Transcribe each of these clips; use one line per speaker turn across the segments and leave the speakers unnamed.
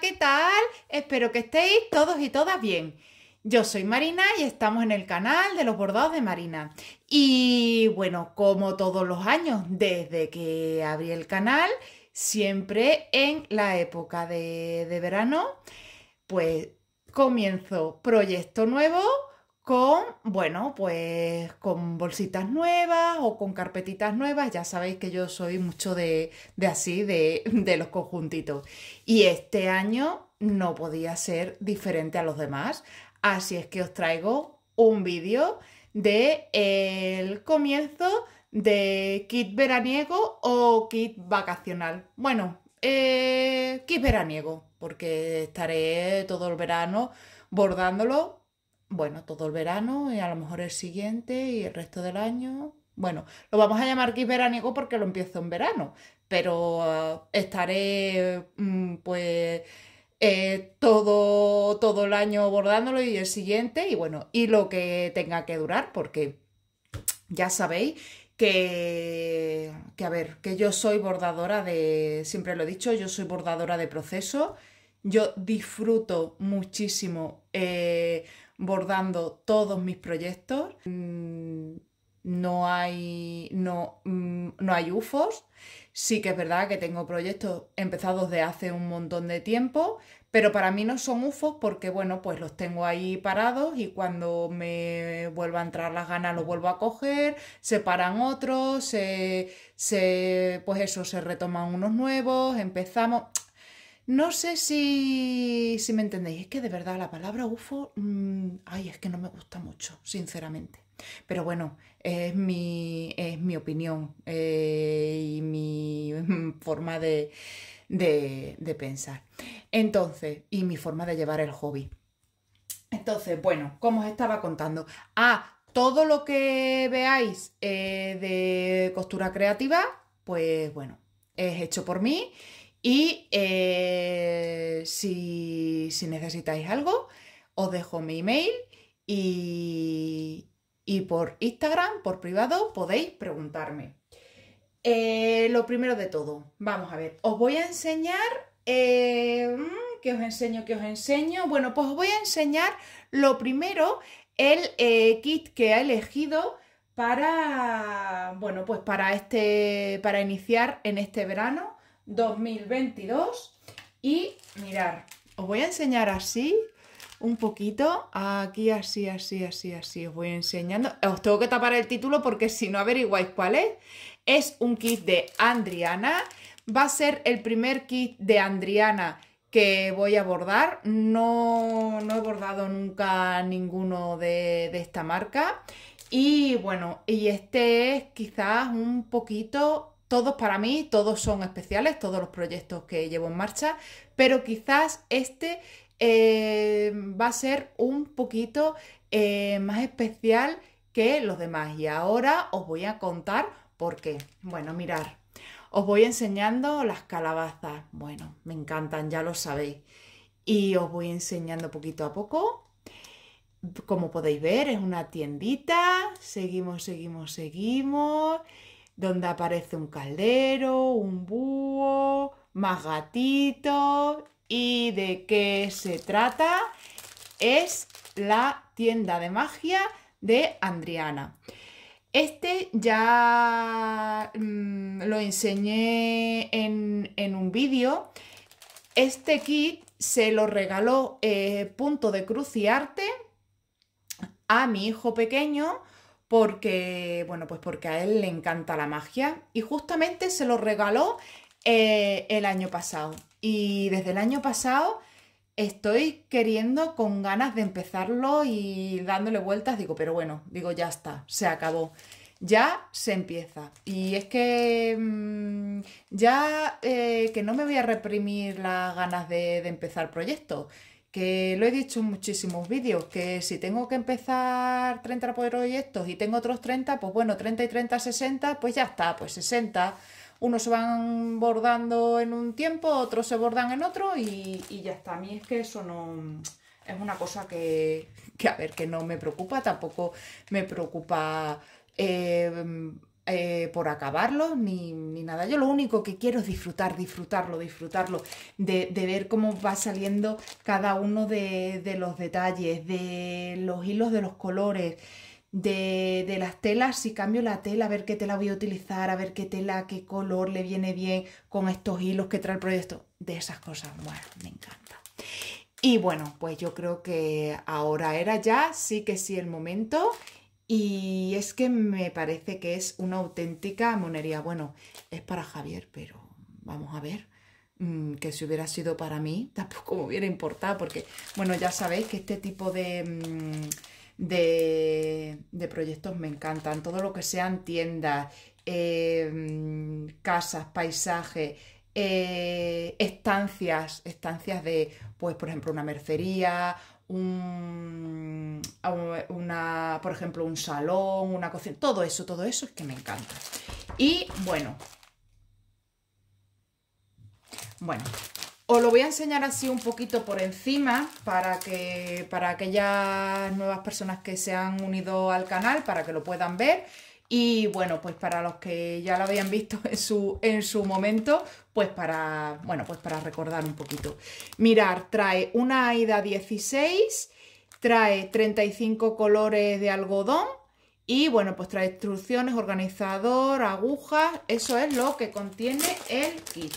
¿qué tal? Espero que estéis todos y todas bien. Yo soy Marina y estamos en el canal de los bordados de Marina. Y bueno, como todos los años, desde que abrí el canal, siempre en la época de, verano, pues comienzo proyecto nuevo con, bueno, pues con bolsitas nuevas o con carpetitas nuevas. Ya sabéis que yo soy mucho de, de así, de, de los conjuntitos. Y este año no podía ser diferente a los demás. Así es que os traigo un vídeo de el comienzo de kit veraniego o kit vacacional. Bueno, eh, kit veraniego, porque estaré todo el verano bordándolo bueno, todo el verano y a lo mejor el siguiente y el resto del año. Bueno, lo vamos a llamar kit veránico porque lo empiezo en verano, pero eh, estaré mm, pues eh, todo, todo el año bordándolo y el siguiente y bueno, y lo que tenga que durar porque ya sabéis que, que a ver, que yo soy bordadora de, siempre lo he dicho, yo soy bordadora de proceso yo disfruto muchísimo eh, bordando todos mis proyectos. Mm, no hay, no, mm, no hay UFOs. Sí que es verdad que tengo proyectos empezados de hace un montón de tiempo, pero para mí no son UFOs porque, bueno, pues los tengo ahí parados y cuando me vuelva a entrar las ganas los vuelvo a coger, se paran otros, se, se, pues eso, se retoman unos nuevos, empezamos. No sé si, si me entendéis, es que de verdad la palabra UFO, mm, ay, es que no me gusta mucho, sinceramente. Pero bueno, es mi, es mi opinión eh, y mi mm, forma de, de, pensar. Entonces, y mi forma de llevar el hobby. Entonces, bueno, como os estaba contando, a todo lo que veáis eh, de costura creativa, pues bueno, es hecho por mí y eh, si, necesitáis algo, os dejo mi email y, por Instagram, por privado, podéis preguntarme. Eh, lo primero de todo, vamos a ver, os voy a enseñar, eh, mm, ¿qué os enseño? que os enseño? Bueno, pues os voy a enseñar lo primero, el kit que ha elegido para, bueno, pues para este, para iniciar en este verano 2022. Y mirar, os voy a enseñar así un poquito, aquí así, así, así, así, os voy enseñando. Os tengo que tapar el título porque si no averiguáis cuál es. Es un kit de Andriana, va a ser el primer kit de Andriana que voy a bordar. No, no he bordado nunca ninguno de, de esta marca. Y bueno, y este es quizás un poquito todos para mí, todos son especiales, todos los proyectos que llevo en marcha, pero quizás este eh, va a ser un poquito eh, más especial que los demás. Y ahora os voy a contar por qué. Bueno, mirar, os voy enseñando las calabazas. Bueno, me encantan, ya lo sabéis. Y os voy enseñando poquito a poco. Como podéis ver, es una tiendita. Seguimos, seguimos, seguimos donde aparece un caldero, un búho, más gatito y de qué se trata. Es la tienda de magia de Andriana. Este ya mm, lo enseñé en, un vídeo. Este kit se lo regaló eh, Punto de Cruz y Arte a mi hijo pequeño porque, bueno, pues porque a él le encanta la magia y justamente se lo regaló eh, el año pasado. Y desde el año pasado estoy queriendo con ganas de empezarlo y dándole vueltas, digo, pero bueno, digo, ya está, se acabó. Ya se empieza. Y es que mm, ya eh, que no me voy a reprimir las ganas de, de empezar proyectos que lo he dicho en muchísimos vídeos, que si tengo que empezar 30 proyectos y tengo otros 30, pues bueno, 30 y 30, 60, pues ya está, pues 60. Unos se van bordando en un tiempo, otros se bordan en otro y, ya está. A mí es que eso no... Es una cosa que, que a ver, que no me preocupa, tampoco me preocupa... Eh, eh, por acabarlo, ni, nada. Yo lo único que quiero es disfrutar, disfrutarlo, disfrutarlo, de, ver cómo va saliendo cada uno de, los detalles, de los hilos de los colores. De, de, las telas, si cambio la tela, a ver qué tela voy a utilizar, a ver qué tela, qué color le viene bien con estos hilos que trae el proyecto, de esas cosas, bueno, me encanta. Y bueno, pues yo creo que ahora era ya, sí que sí el momento y es que me parece que es una auténtica monería. Bueno, es para Javier, pero vamos a ver mm, que si hubiera sido para mí tampoco me hubiera importado porque bueno ya sabéis que este tipo de, mm, proyectos me encantan todo lo que sean tiendas eh, mm, casas paisajes eh, estancias estancias de pues por ejemplo una mercería un, una, por ejemplo, un salón, una cocina, todo eso, todo eso es que me encanta. Y bueno, bueno, os lo voy a enseñar así un poquito por encima para que para aquellas nuevas personas que se han unido al canal, para que lo puedan ver. Y bueno, pues para los que ya lo habían visto en su, en su momento, pues para, bueno, pues para recordar un poquito. Mirar, trae una ida 16, trae 35 colores de algodón y bueno, pues trae instrucciones, organizador, agujas, eso es lo que contiene el kit.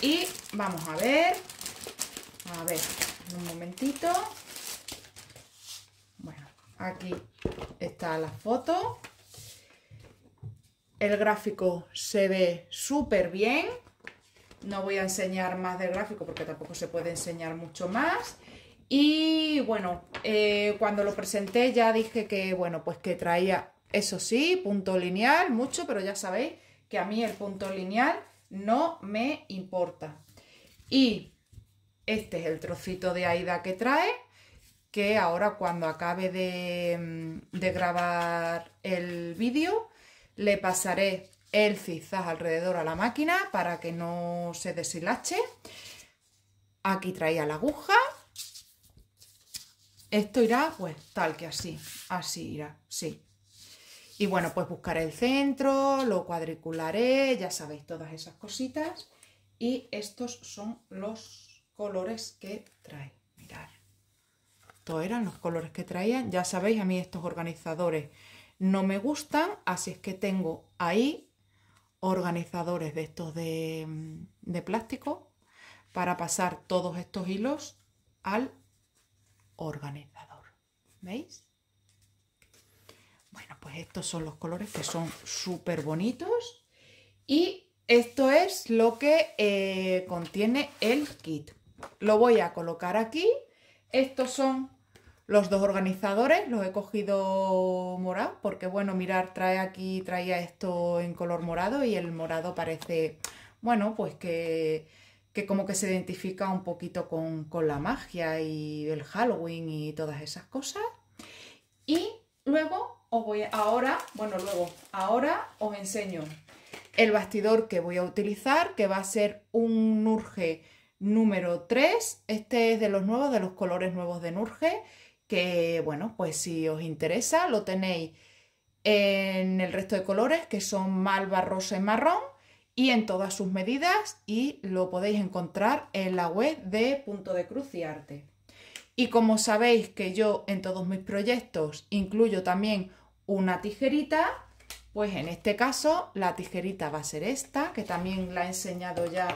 Y vamos a ver, a ver, un momentito. Bueno, aquí está la foto. El gráfico se ve súper bien. No voy a enseñar más del gráfico porque tampoco se puede enseñar mucho más. Y bueno, eh, cuando lo presenté ya dije que, bueno, pues que traía, eso sí, punto lineal, mucho, pero ya sabéis que a mí el punto lineal no me importa. Y este es el trocito de Aida que trae, que ahora cuando acabe de, mm, de grabar el vídeo, le pasaré el zigzag alrededor a la máquina para que no se deshilache. Aquí traía la aguja. Esto irá pues tal que así, así irá, sí. Y bueno, pues buscaré el centro, lo cuadricularé, ya sabéis todas esas cositas. Y estos son los colores que trae. Mirad. Estos eran los colores que traían. Ya sabéis, a mí estos organizadores no me gustan, así es que tengo ahí organizadores de estos de, plástico para pasar todos estos hilos al organizador. ¿Veis? Bueno, pues estos son los colores que son súper bonitos. Y esto es lo que eh, contiene el kit. Lo voy a colocar aquí. Estos son los dos organizadores, los he cogido morado, porque bueno, mirar, trae aquí, traía esto en color morado y el morado parece, bueno, pues que, que como que se identifica un poquito con, con la magia y el Halloween y todas esas cosas. Y luego os voy ahora, bueno, luego, ahora os enseño el bastidor que voy a utilizar, que va a ser un Nurge número 3. Este es de los nuevos, de los colores nuevos de Nurge que bueno, pues si os interesa lo tenéis en el resto de colores que son malva, rosa y marrón y en todas sus medidas y lo podéis encontrar en la web de Punto de Cruz y Arte. Y como sabéis que yo en todos mis proyectos incluyo también una tijerita, pues en este caso la tijerita va a ser esta, que también la he enseñado ya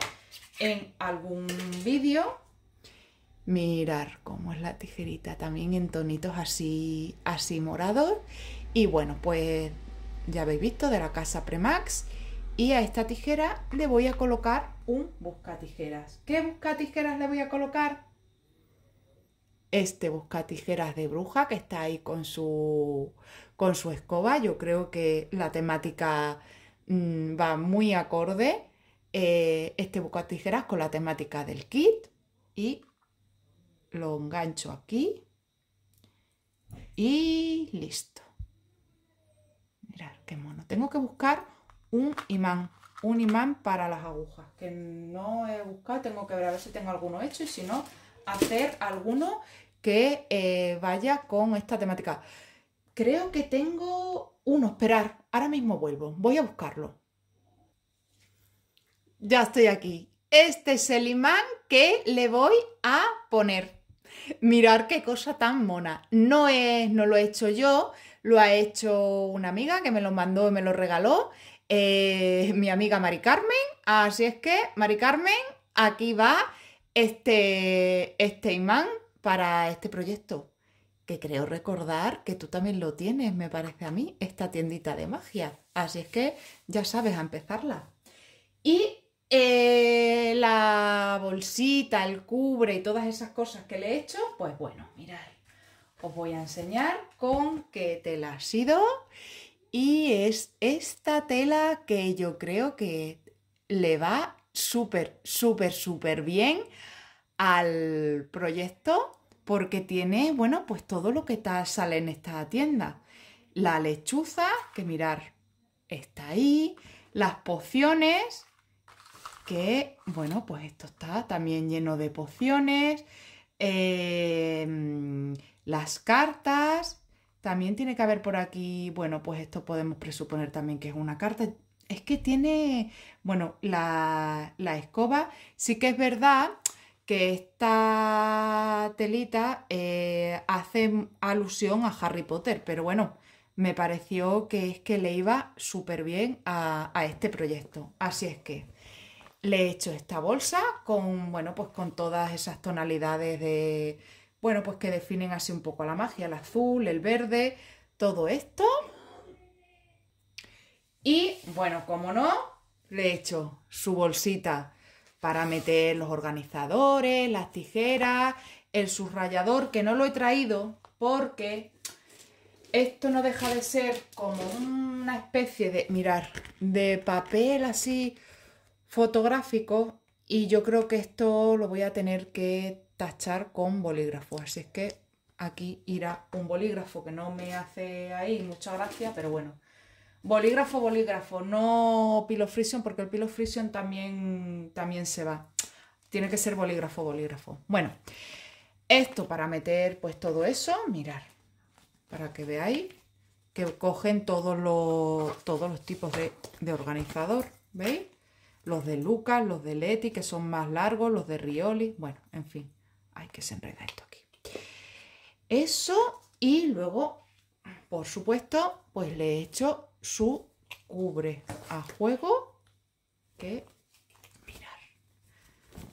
en algún vídeo. Mirar cómo es la tijerita, también en tonitos así, así morados. Y bueno, pues ya habéis visto de la casa Premax. Y a esta tijera le voy a colocar un tijeras. ¿Qué tijeras le voy a colocar? Este tijeras de bruja que está ahí con su, con su escoba. Yo creo que la temática mm, va muy acorde. Eh, este tijeras con la temática del kit y lo engancho aquí y listo. Mirad, qué mono. Tengo que buscar un imán, un imán para las agujas, que no he buscado, tengo que ver a ver si tengo alguno hecho y si no, hacer alguno que eh, vaya con esta temática. Creo que tengo uno, esperar, ahora mismo vuelvo, voy a buscarlo. Ya estoy aquí. Este es el imán que le voy a poner mirar qué cosa tan mona. No es, no lo he hecho yo, lo ha hecho una amiga que me lo mandó y me lo regaló, eh, mi amiga Mari Carmen. Así es que, Mari Carmen, aquí va este, este imán para este proyecto. Que creo recordar que tú también lo tienes, me parece a mí, esta tiendita de magia. Así es que ya sabes a empezarla. Y eh, la bolsita, el cubre y todas esas cosas que le he hecho, pues bueno, mirad, os voy a enseñar con qué tela ha sido y es esta tela que yo creo que le va súper, súper, súper bien al proyecto porque tiene, bueno, pues todo lo que está sale en esta tienda. La lechuza, que mirar, está ahí, las pociones, que, bueno, pues esto está también lleno de pociones, em, las cartas, también tiene que haber por aquí, bueno, pues esto podemos presuponer también que es una carta. Es que tiene, bueno, la, escoba, sí que es verdad que esta telita eh, hace alusión a Harry Potter, pero bueno, me pareció que es que le iba súper bien a, a este proyecto. Así es que le he hecho esta bolsa con, bueno, pues con todas esas tonalidades de, bueno, pues que definen así un poco la magia, el azul, el verde, todo esto. Y bueno, como no, le he hecho su bolsita para meter los organizadores, las tijeras, el subrayador, que no lo he traído porque esto no deja de ser como una especie de, mirar, de papel así fotográfico, y yo creo que esto lo voy a tener que tachar con bolígrafo. Así es que aquí irá un bolígrafo que no me hace ahí mucha gracia, pero bueno. Bolígrafo, bolígrafo, no pilo frisión porque el pilo también, también se va. Tiene que ser bolígrafo, bolígrafo. Bueno, esto para meter pues todo eso, mirar, para que veáis que cogen todos los, todos los tipos de, de organizador, ¿veis? los de Lucas, los de Leti, que son más largos, los de Rioli, bueno, en fin, hay que se esto aquí. Eso y luego, por supuesto, pues le he hecho su cubre a juego que mirar.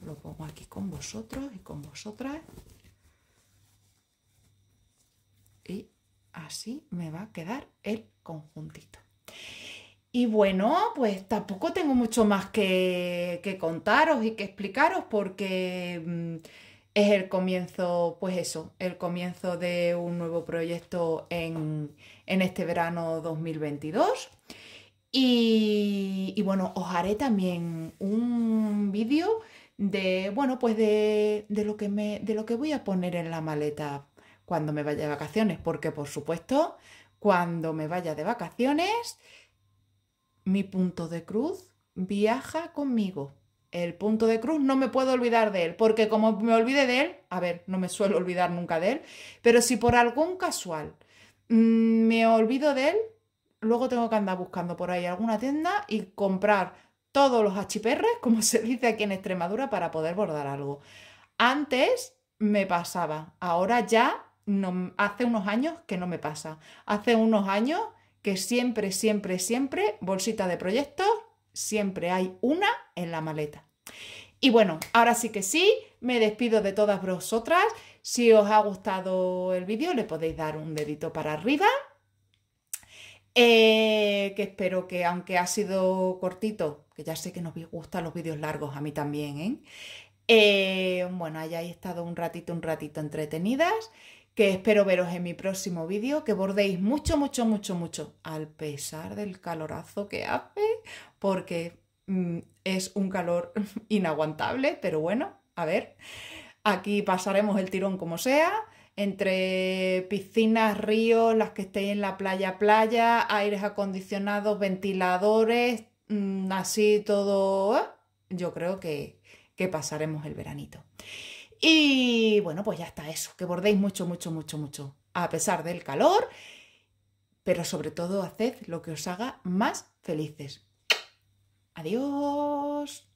Lo pongo aquí con vosotros y con vosotras. Y así me va a quedar el conjuntito. Y bueno, pues tampoco tengo mucho más que, contaros y que explicaros porque mm, es el comienzo, pues eso, el comienzo de un nuevo proyecto en, este verano 2022. Y, bueno, os haré también un vídeo de, bueno, pues de, lo que de lo que voy a poner en la maleta cuando me vaya de vacaciones, porque por supuesto, cuando me vaya de vacaciones mi punto de cruz viaja conmigo. El punto de cruz no me puedo olvidar de él, porque como me olvide de él, a ver, no me suelo olvidar nunca de él, pero si por algún casual mm, me olvido de él, luego tengo que andar buscando por ahí alguna tienda y comprar todos los achiperres, como se dice aquí en Extremadura, para poder bordar algo. Antes me pasaba, ahora ya no, hace unos años que no me pasa. Hace unos años que siempre, siempre, siempre, bolsita de proyectos, siempre hay una en la maleta. Y bueno, ahora sí que sí, me despido de todas vosotras. Si os ha gustado el vídeo, le podéis dar un dedito para arriba. Eh, que espero que, aunque ha sido cortito, que ya sé que nos gustan los vídeos largos a mí también, ¿eh? eh, bueno, hayáis estado un ratito, un ratito entretenidas que espero veros en mi próximo vídeo, que bordéis mucho, mucho, mucho, mucho, al pesar del calorazo que hace, porque mm, es un calor inaguantable, pero bueno, a ver, aquí pasaremos el tirón como sea, entre piscinas, ríos, las que estéis en la playa, playa, aires acondicionados, ventiladores, mm, así todo, ¿eh? yo creo que, que pasaremos el veranito. Y bueno, pues ya está eso, que bordéis mucho, mucho, mucho, mucho, a pesar del calor, pero sobre todo haced lo que os haga más felices. Adiós.